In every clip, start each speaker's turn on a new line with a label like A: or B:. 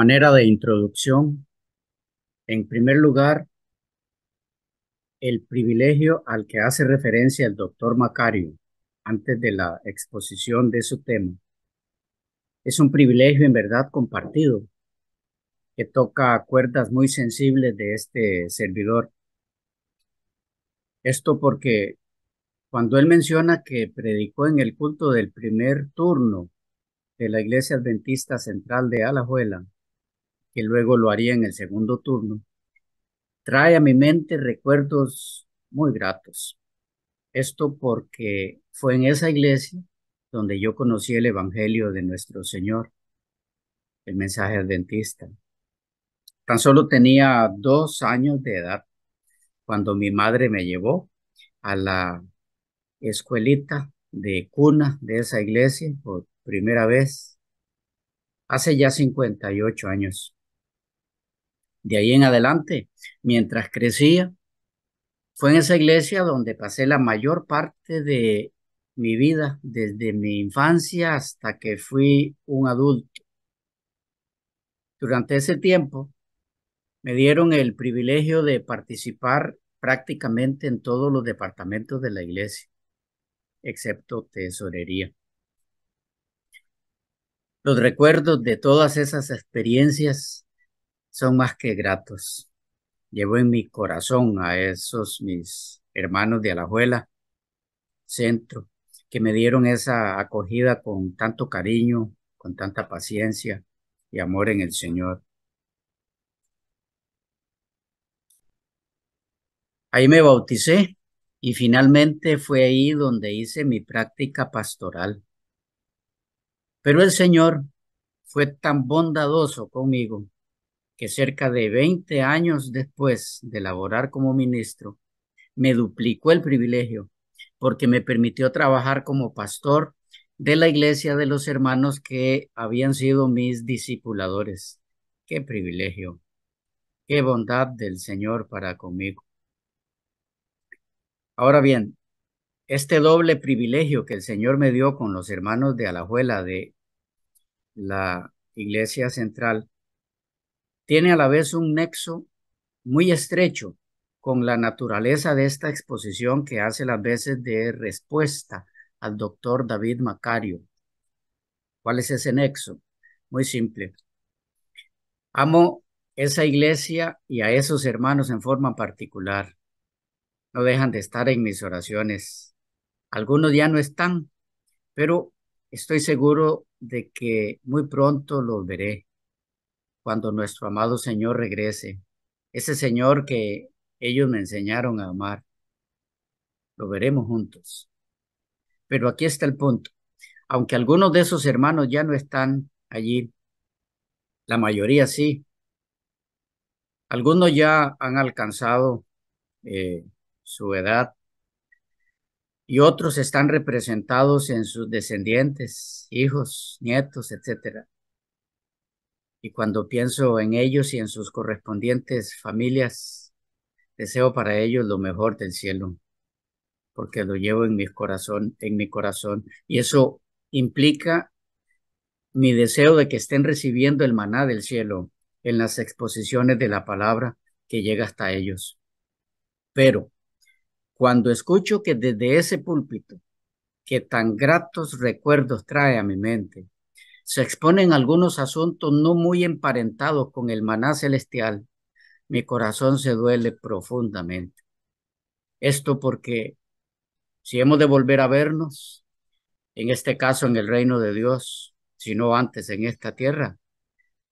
A: manera de introducción, en primer lugar, el privilegio al que hace referencia el doctor Macario antes de la exposición de su tema. Es un privilegio en verdad compartido que toca cuerdas muy sensibles de este servidor. Esto porque cuando él menciona que predicó en el culto del primer turno de la Iglesia Adventista Central de Alajuela que luego lo haría en el segundo turno, trae a mi mente recuerdos muy gratos. Esto porque fue en esa iglesia donde yo conocí el Evangelio de nuestro Señor, el mensaje adventista. Tan solo tenía dos años de edad cuando mi madre me llevó a la escuelita de cuna de esa iglesia por primera vez, hace ya 58 años de ahí en adelante, mientras crecía, fue en esa iglesia donde pasé la mayor parte de mi vida, desde mi infancia hasta que fui un adulto. Durante ese tiempo me dieron el privilegio de participar prácticamente en todos los departamentos de la iglesia, excepto tesorería. Los recuerdos de todas esas experiencias son más que gratos. Llevo en mi corazón a esos mis hermanos de Alajuela, centro, que me dieron esa acogida con tanto cariño, con tanta paciencia y amor en el Señor. Ahí me bauticé y finalmente fue ahí donde hice mi práctica pastoral. Pero el Señor fue tan bondadoso conmigo que cerca de 20 años después de laborar como ministro, me duplicó el privilegio porque me permitió trabajar como pastor de la iglesia de los hermanos que habían sido mis discipuladores. Qué privilegio, qué bondad del Señor para conmigo. Ahora bien, este doble privilegio que el Señor me dio con los hermanos de Alajuela de la Iglesia Central tiene a la vez un nexo muy estrecho con la naturaleza de esta exposición que hace las veces de respuesta al doctor David Macario. ¿Cuál es ese nexo? Muy simple. Amo esa iglesia y a esos hermanos en forma particular. No dejan de estar en mis oraciones. Algunos ya no están, pero estoy seguro de que muy pronto los veré cuando nuestro amado Señor regrese, ese Señor que ellos me enseñaron a amar. Lo veremos juntos. Pero aquí está el punto. Aunque algunos de esos hermanos ya no están allí, la mayoría sí. Algunos ya han alcanzado eh, su edad y otros están representados en sus descendientes, hijos, nietos, etcétera. Y cuando pienso en ellos y en sus correspondientes familias, deseo para ellos lo mejor del cielo, porque lo llevo en mi corazón, en mi corazón. Y eso implica mi deseo de que estén recibiendo el maná del cielo en las exposiciones de la palabra que llega hasta ellos. Pero cuando escucho que desde ese púlpito, que tan gratos recuerdos trae a mi mente, se exponen algunos asuntos no muy emparentados con el maná celestial, mi corazón se duele profundamente. Esto porque si hemos de volver a vernos, en este caso en el reino de Dios, sino antes en esta tierra,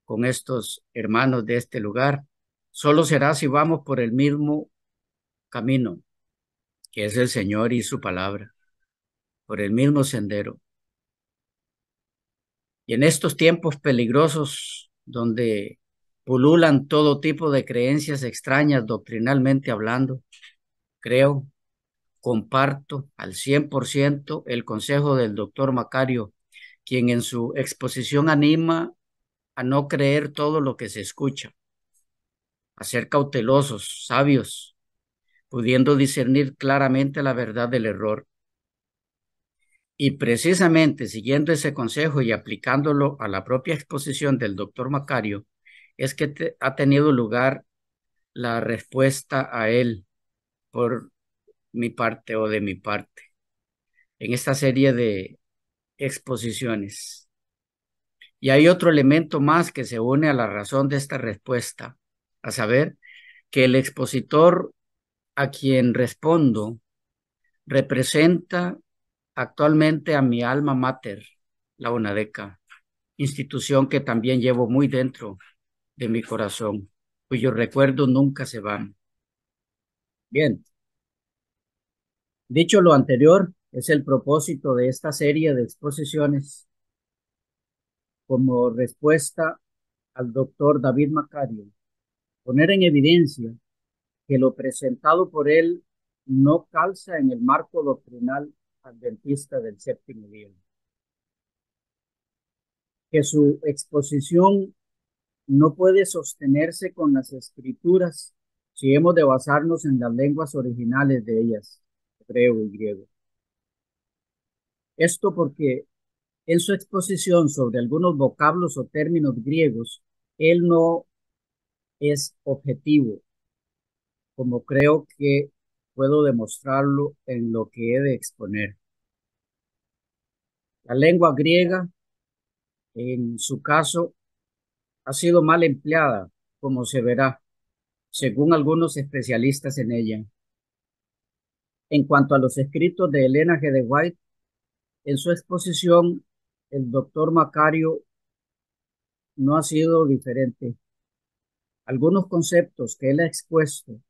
A: con estos hermanos de este lugar, solo será si vamos por el mismo camino, que es el Señor y su palabra, por el mismo sendero, y en estos tiempos peligrosos donde pululan todo tipo de creencias extrañas doctrinalmente hablando, creo, comparto al 100% el consejo del doctor Macario, quien en su exposición anima a no creer todo lo que se escucha, a ser cautelosos, sabios, pudiendo discernir claramente la verdad del error. Y precisamente siguiendo ese consejo y aplicándolo a la propia exposición del doctor Macario, es que ha tenido lugar la respuesta a él por mi parte o de mi parte en esta serie de exposiciones. Y hay otro elemento más que se une a la razón de esta respuesta, a saber, que el expositor a quien respondo representa actualmente a mi alma mater, la UNADECA, institución que también llevo muy dentro de mi corazón, cuyos recuerdos nunca se van. Bien, dicho lo anterior, es el propósito de esta serie de exposiciones como respuesta al doctor David Macario, poner en evidencia que lo presentado por él no calza en el marco doctrinal adventista del séptimo día. Que su exposición no puede sostenerse con las escrituras si hemos de basarnos en las lenguas originales de ellas, hebreo y griego. Esto porque en su exposición sobre algunos vocablos o términos griegos, él no es objetivo, como creo que puedo demostrarlo en lo que he de exponer. La lengua griega, en su caso, ha sido mal empleada, como se verá, según algunos especialistas en ella. En cuanto a los escritos de Elena G. de White, en su exposición, el doctor Macario no ha sido diferente. Algunos conceptos que él ha expuesto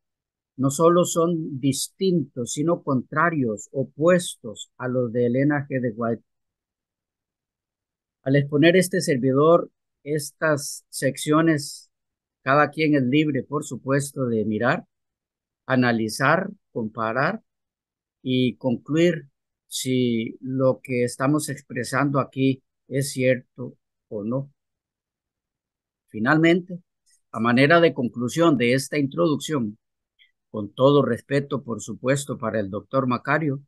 A: no solo son distintos, sino contrarios, opuestos a los de Elena G. de White. Al exponer este servidor estas secciones, cada quien es libre, por supuesto, de mirar, analizar, comparar y concluir si lo que estamos expresando aquí es cierto o no. Finalmente, a manera de conclusión de esta introducción, con todo respeto, por supuesto, para el doctor Macario,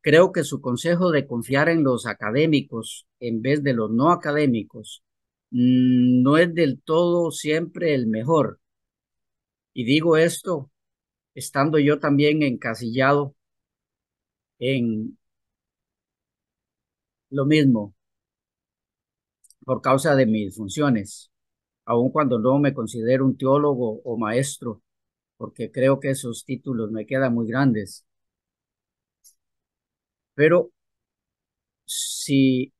A: creo que su consejo de confiar en los académicos en vez de los no académicos mm, no es del todo siempre el mejor. Y digo esto estando yo también encasillado en lo mismo por causa de mis funciones, aun cuando no me considero un teólogo o maestro porque creo que esos títulos me quedan muy grandes. Pero si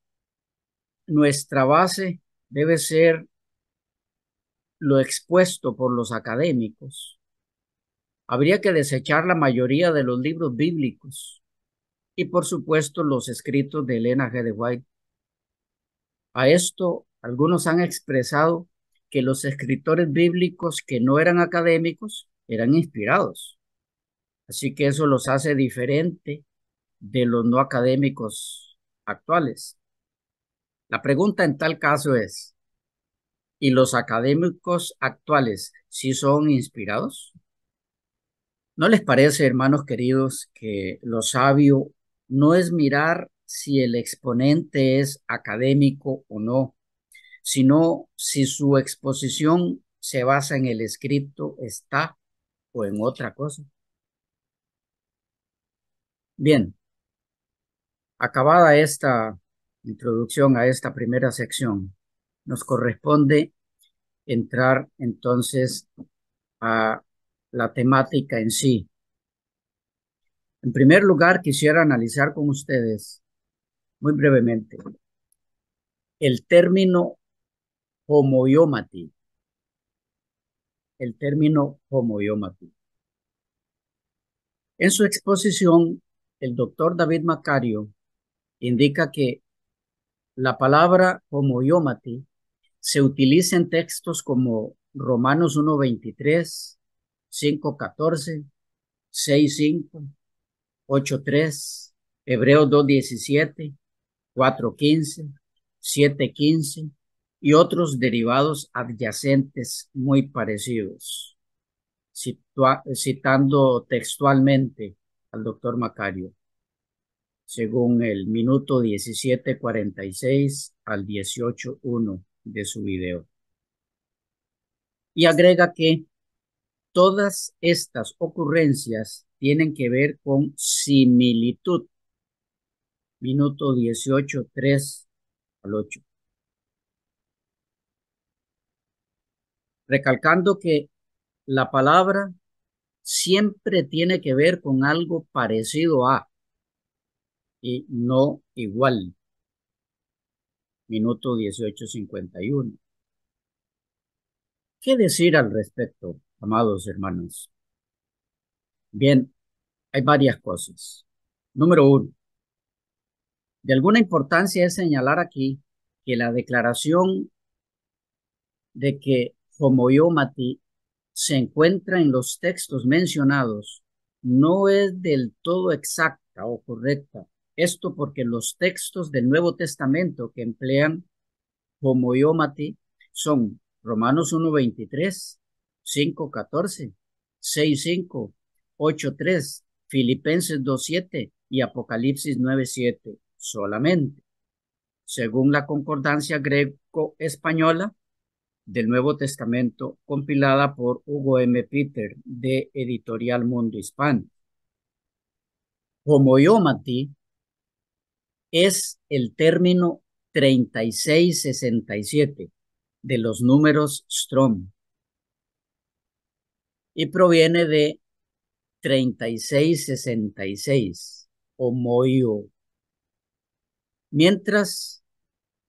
A: nuestra base debe ser lo expuesto por los académicos, habría que desechar la mayoría de los libros bíblicos y por supuesto los escritos de Elena G. de White. A esto algunos han expresado que los escritores bíblicos que no eran académicos eran inspirados. Así que eso los hace diferente de los no académicos actuales. La pregunta en tal caso es, ¿y los académicos actuales si sí son inspirados? ¿No les parece, hermanos queridos, que lo sabio no es mirar si el exponente es académico o no, sino si su exposición se basa en el escrito, está o en otra cosa. Bien, acabada esta introducción a esta primera sección, nos corresponde entrar entonces a la temática en sí. En primer lugar, quisiera analizar con ustedes muy brevemente el término homoiomati el término homoiomaty. En su exposición, el doctor David Macario indica que la palabra homoiomati se utiliza en textos como Romanos 1.23, 5.14, 6.5, 8.3, Hebreos 2.17, 4.15, 7.15, y otros derivados adyacentes muy parecidos, citando textualmente al doctor Macario, según el minuto 1746 al 18.1 de su video. Y agrega que todas estas ocurrencias tienen que ver con similitud. Minuto 18.3 al 8 recalcando que la palabra siempre tiene que ver con algo parecido a y no igual. Minuto 1851. ¿Qué decir al respecto, amados hermanos? Bien, hay varias cosas. Número uno, de alguna importancia es señalar aquí que la declaración de que como se encuentra en los textos mencionados no es del todo exacta o correcta. Esto porque los textos del Nuevo Testamento que emplean como son Romanos 1.23, 5.14, 6.5, 8.3, Filipenses 2.7 y Apocalipsis 9.7 solamente. Según la concordancia greco-española, del Nuevo Testamento, compilada por Hugo M. Peter de Editorial Mundo Hispano. Homoiomati es el término 3667 de los números Strom y proviene de 3666, homoio. Mientras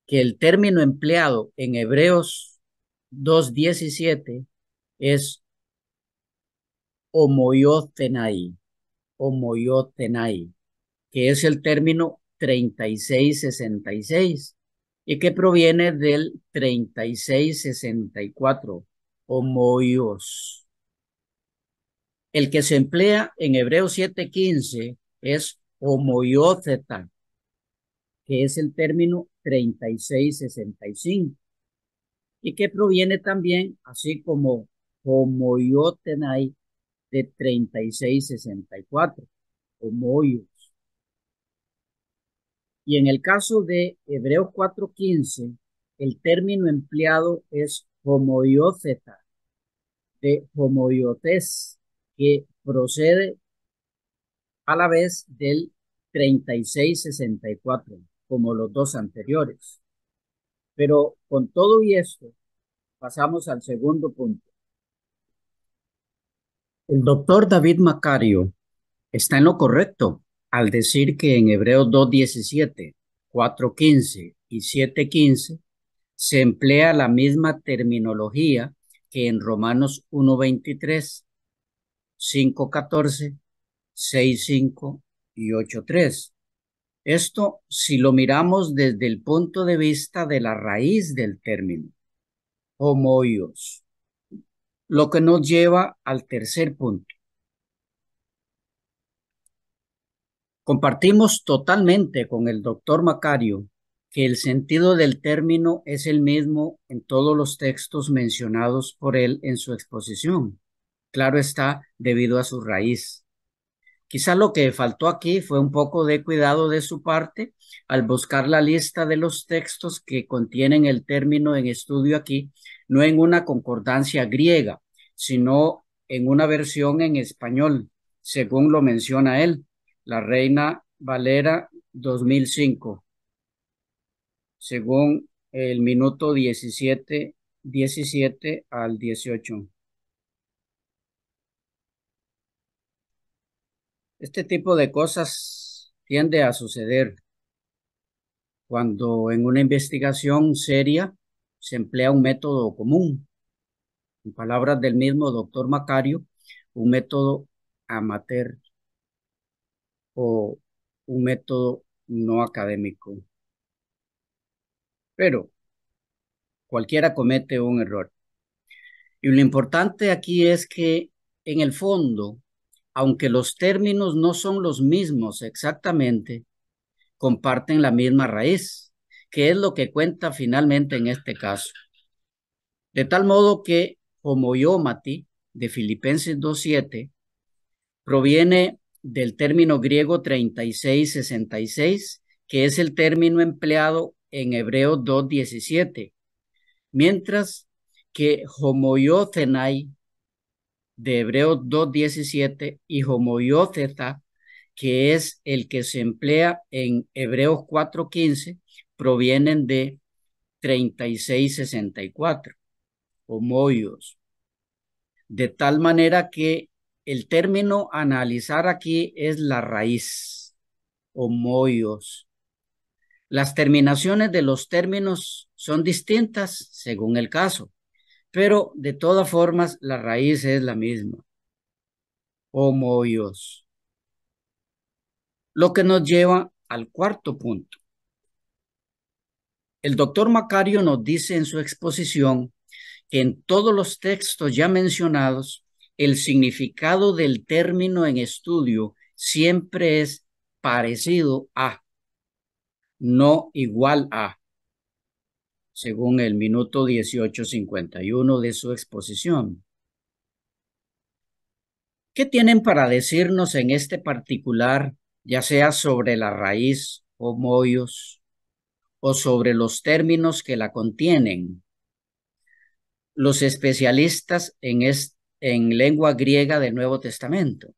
A: que el término empleado en Hebreos 2.17 es homoyotenai, homoyotenai, que es el término 3666 y que proviene del 3664, homoios. El que se emplea en Hebreo 7.15 es homoyoteta, que es el término 3665 y que proviene también, así como homoiotenai, de 3664, homoios. Y en el caso de Hebreos 4.15, el término empleado es homoiófeta de homoiotes, que procede a la vez del 3664, como los dos anteriores. Pero con todo y esto, pasamos al segundo punto. El doctor David Macario está en lo correcto al decir que en Hebreos 2.17, 4.15 y 7.15 se emplea la misma terminología que en Romanos 1.23, 5.14, 6.5 y 8.3. Esto si lo miramos desde el punto de vista de la raíz del término, homoios, lo que nos lleva al tercer punto. Compartimos totalmente con el doctor Macario que el sentido del término es el mismo en todos los textos mencionados por él en su exposición. Claro está, debido a su raíz. Quizá lo que faltó aquí fue un poco de cuidado de su parte al buscar la lista de los textos que contienen el término en estudio aquí, no en una concordancia griega, sino en una versión en español, según lo menciona él, la Reina Valera 2005, según el minuto 17, 17 al 18. Este tipo de cosas tiende a suceder cuando en una investigación seria se emplea un método común. En palabras del mismo doctor Macario, un método amateur o un método no académico. Pero cualquiera comete un error. Y lo importante aquí es que en el fondo aunque los términos no son los mismos exactamente, comparten la misma raíz, que es lo que cuenta finalmente en este caso. De tal modo que homoiomati de Filipenses 2.7 proviene del término griego 3666, que es el término empleado en Hebreo 2.17, mientras que homoyothenai, de Hebreos 2.17 y homoióteta, que es el que se emplea en Hebreos 4.15, provienen de 36.64, homoios. De tal manera que el término analizar aquí es la raíz, homoios. Las terminaciones de los términos son distintas según el caso pero de todas formas la raíz es la misma. dios. Lo que nos lleva al cuarto punto. El doctor Macario nos dice en su exposición que en todos los textos ya mencionados, el significado del término en estudio siempre es parecido a, no igual a según el minuto 1851 de su exposición. ¿Qué tienen para decirnos en este particular, ya sea sobre la raíz o mollos, o sobre los términos que la contienen? Los especialistas en, en lengua griega del Nuevo Testamento.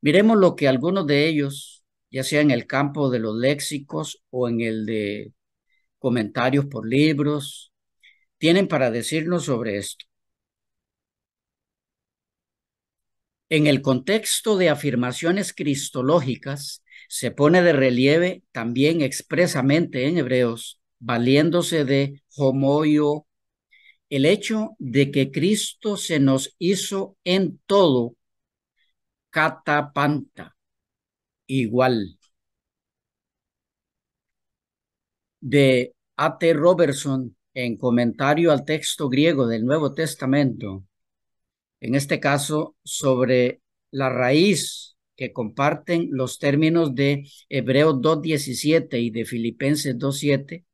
A: Miremos lo que algunos de ellos, ya sea en el campo de los léxicos o en el de comentarios por libros tienen para decirnos sobre esto. En el contexto de afirmaciones cristológicas, se pone de relieve también expresamente en Hebreos, valiéndose de homoyo, el hecho de que Cristo se nos hizo en todo catapanta, igual. De A.T. Robertson en comentario al texto griego del Nuevo Testamento, en este caso sobre la raíz que comparten los términos de Hebreos 2.17 y de Filipenses 2.7,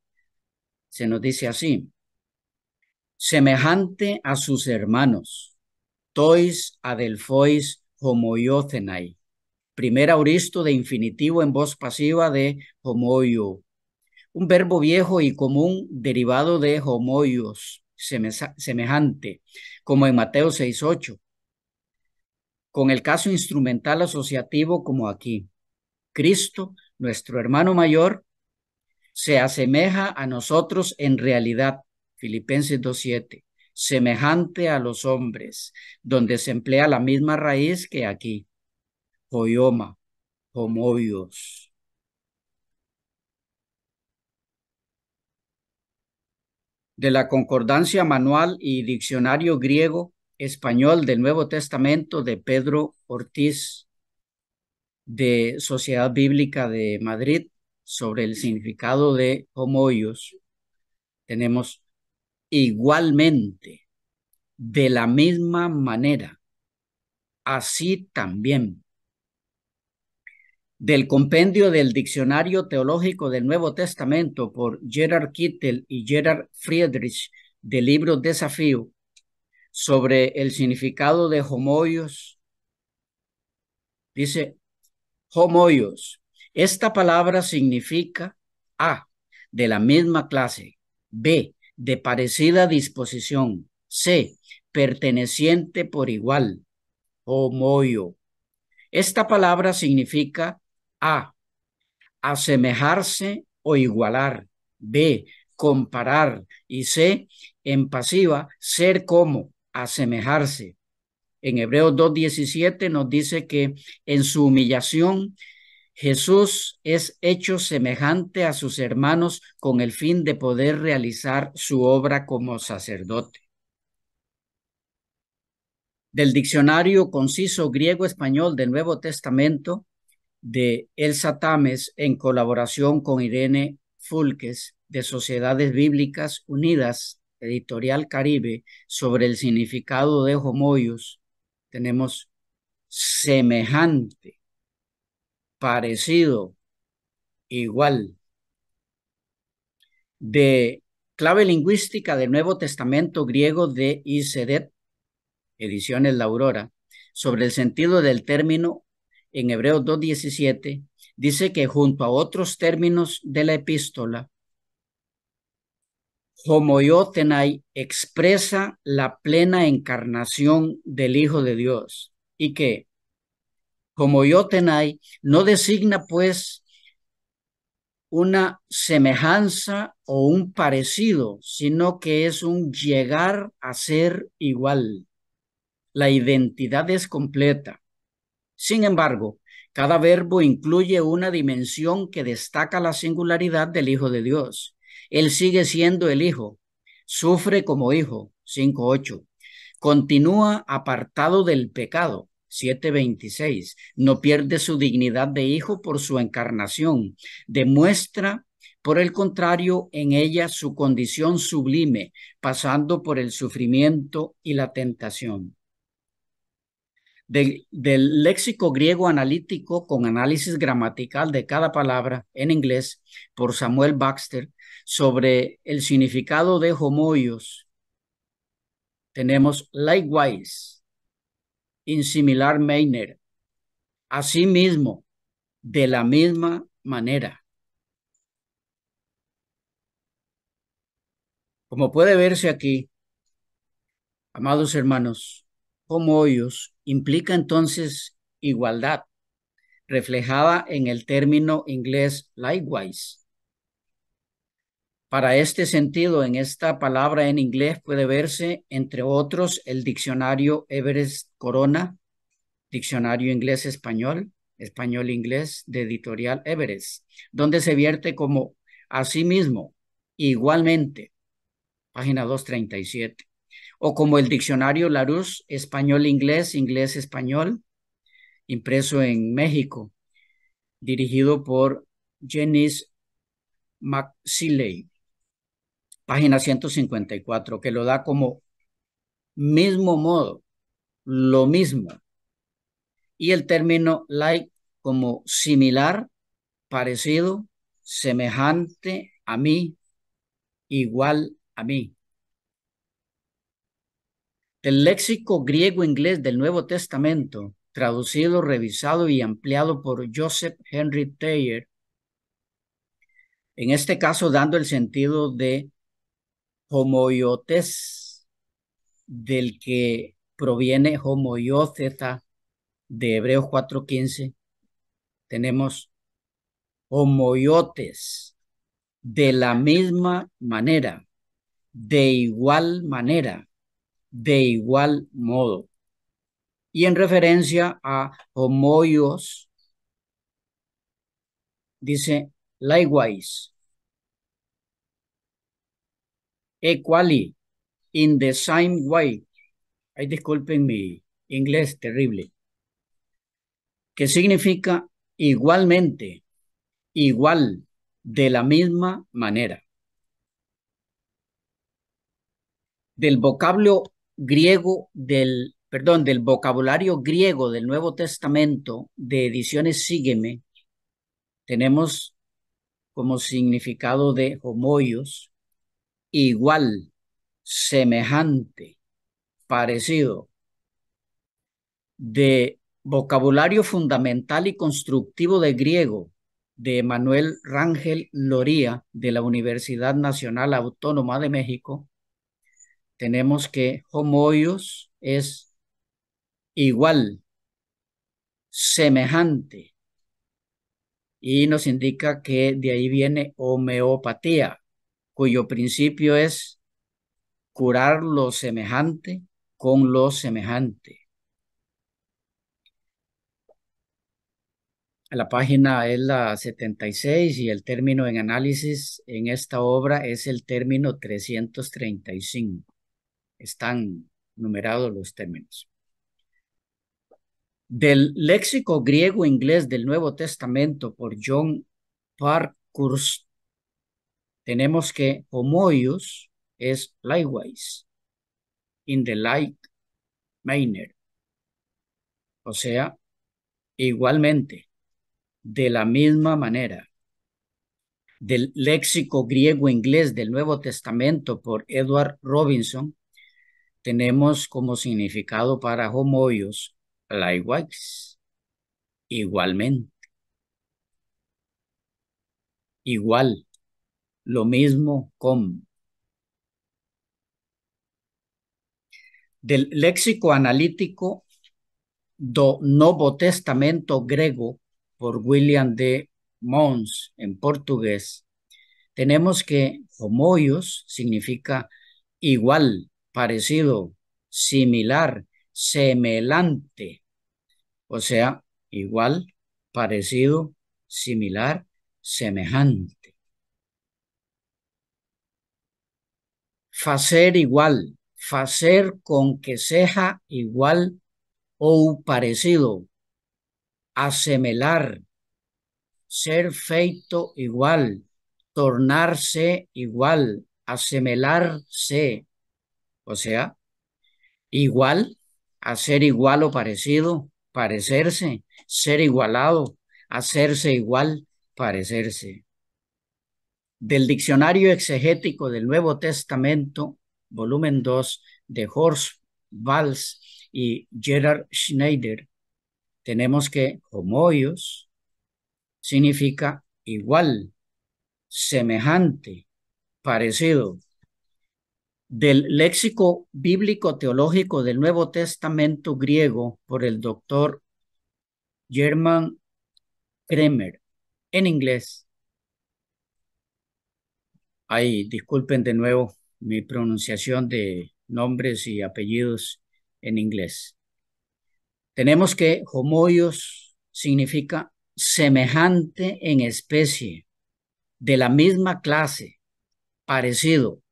A: se nos dice así, semejante a sus hermanos, tois adelfois homoiocenai, primer auristo de infinitivo en voz pasiva de homoio, un verbo viejo y común derivado de homoios, semejante, como en Mateo 6.8, con el caso instrumental asociativo como aquí. Cristo, nuestro hermano mayor, se asemeja a nosotros en realidad, Filipenses 2.7, semejante a los hombres, donde se emplea la misma raíz que aquí, hoioma, homoios. de la Concordancia Manual y Diccionario Griego Español del Nuevo Testamento de Pedro Ortiz de Sociedad Bíblica de Madrid sobre el significado de homoyos Tenemos igualmente, de la misma manera, así también del compendio del Diccionario Teológico del Nuevo Testamento por Gerard Kittel y Gerard Friedrich del libro Desafío sobre el significado de homoios. Dice, homoios, esta palabra significa A, de la misma clase, B, de parecida disposición, C, perteneciente por igual, Homoyo. Esta palabra significa a. Asemejarse o igualar. B. Comparar. Y C. En pasiva, ser como, asemejarse. En Hebreos 2.17 nos dice que en su humillación Jesús es hecho semejante a sus hermanos con el fin de poder realizar su obra como sacerdote. Del diccionario conciso griego-español del Nuevo Testamento, de Elsa Tames en colaboración con Irene Fulques de Sociedades Bíblicas Unidas, Editorial Caribe, sobre el significado de Homoyos, tenemos semejante, parecido, igual. De Clave Lingüística del Nuevo Testamento Griego de Isedet, Ediciones La Aurora, sobre el sentido del término en Hebreos 2.17, dice que junto a otros términos de la epístola, tenai, expresa la plena encarnación del Hijo de Dios y que tenai, no designa pues una semejanza o un parecido, sino que es un llegar a ser igual. La identidad es completa. Sin embargo, cada verbo incluye una dimensión que destaca la singularidad del Hijo de Dios. Él sigue siendo el Hijo, sufre como Hijo, 5.8, continúa apartado del pecado, 7.26, no pierde su dignidad de Hijo por su encarnación, demuestra por el contrario, en ella su condición sublime, pasando por el sufrimiento y la tentación del léxico griego analítico con análisis gramatical de cada palabra en inglés por Samuel Baxter sobre el significado de homoyos. Tenemos likewise, in similar manner, asimismo, de la misma manera. Como puede verse aquí, amados hermanos, como Hoyos implica entonces igualdad, reflejada en el término inglés likewise. Para este sentido, en esta palabra en inglés puede verse, entre otros, el diccionario Everest Corona, diccionario inglés-español, español-inglés de editorial Everest, donde se vierte como asimismo, igualmente, página 237 o como el diccionario Larousse español-inglés, e inglés-español, impreso en México, dirigido por Janice McSilly, página 154, que lo da como mismo modo, lo mismo. Y el término like como similar, parecido, semejante a mí, igual a mí. El léxico griego-inglés del Nuevo Testamento, traducido, revisado y ampliado por Joseph Henry Taylor, en este caso dando el sentido de homoiotes, del que proviene homoióceta de Hebreos 4.15, tenemos homoiotes, de la misma manera, de igual manera, de igual modo. Y en referencia a homoios, dice likewise, equally, in the same way. Ay, disculpen mi inglés terrible. Que significa igualmente, igual, de la misma manera. Del vocablo griego del, perdón, del vocabulario griego del Nuevo Testamento de ediciones Sígueme, tenemos como significado de homoios igual, semejante, parecido. De vocabulario fundamental y constructivo de griego de Manuel Rangel Loría de la Universidad Nacional Autónoma de México, tenemos que homoios es igual, semejante. Y nos indica que de ahí viene homeopatía, cuyo principio es curar lo semejante con lo semejante. La página es la 76 y el término en análisis en esta obra es el término 335 están numerados los términos. Del léxico griego-inglés del Nuevo Testamento por John Parkhurst, tenemos que homoios es likewise, in the like manner. O sea, igualmente, de la misma manera. Del léxico griego-inglés del Nuevo Testamento por Edward Robinson, tenemos como significado para homoios igual, igualmente, igual, lo mismo con. Del léxico analítico do Novo Testamento griego por William de Mons en portugués, tenemos que homoios significa igual, parecido, similar, semelante. O sea, igual, parecido, similar, semejante. Facer igual, facer con que sea igual o parecido. Asemelar, ser feito igual, tornarse igual, asemelarse, o sea, igual, hacer igual o parecido, parecerse, ser igualado, hacerse igual, parecerse. Del Diccionario Exegético del Nuevo Testamento, volumen 2, de Horst Valls y Gerard Schneider, tenemos que homoios significa igual, semejante, parecido, del léxico bíblico teológico del Nuevo Testamento griego por el doctor German Kremer, en inglés. Ay, disculpen de nuevo mi pronunciación de nombres y apellidos en inglés. Tenemos que homoios significa semejante en especie, de la misma clase, parecido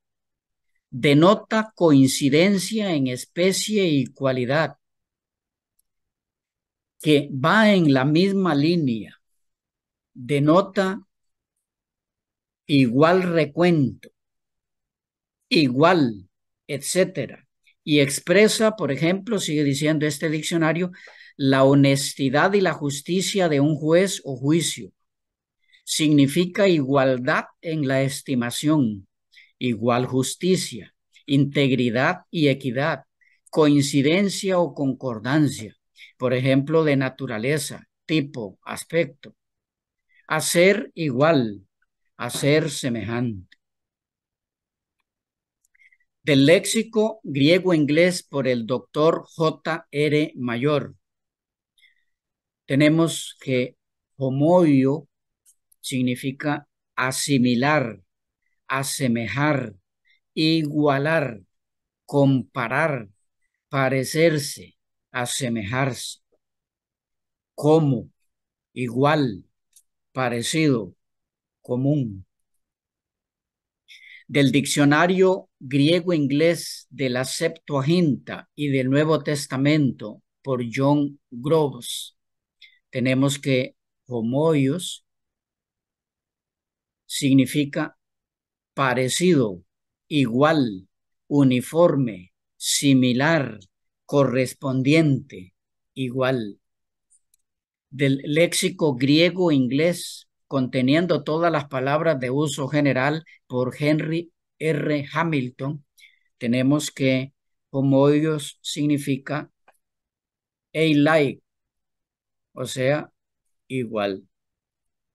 A: denota coincidencia en especie y cualidad, que va en la misma línea, denota igual recuento, igual, etcétera. Y expresa, por ejemplo, sigue diciendo este diccionario, la honestidad y la justicia de un juez o juicio. Significa igualdad en la estimación, igual justicia, integridad y equidad, coincidencia o concordancia, por ejemplo, de naturaleza, tipo, aspecto. Hacer igual, hacer semejante. Del léxico griego-inglés por el doctor J.R. Mayor. Tenemos que homoio significa asimilar, asemejar, igualar, comparar, parecerse, asemejarse. Como, igual, parecido, común. Del diccionario griego-inglés de la Septuaginta y del Nuevo Testamento por John Groves, tenemos que homoios significa parecido, igual, uniforme, similar, correspondiente, igual. Del léxico griego-inglés, conteniendo todas las palabras de uso general por Henry R. Hamilton, tenemos que como ellos significa a like, o sea, igual.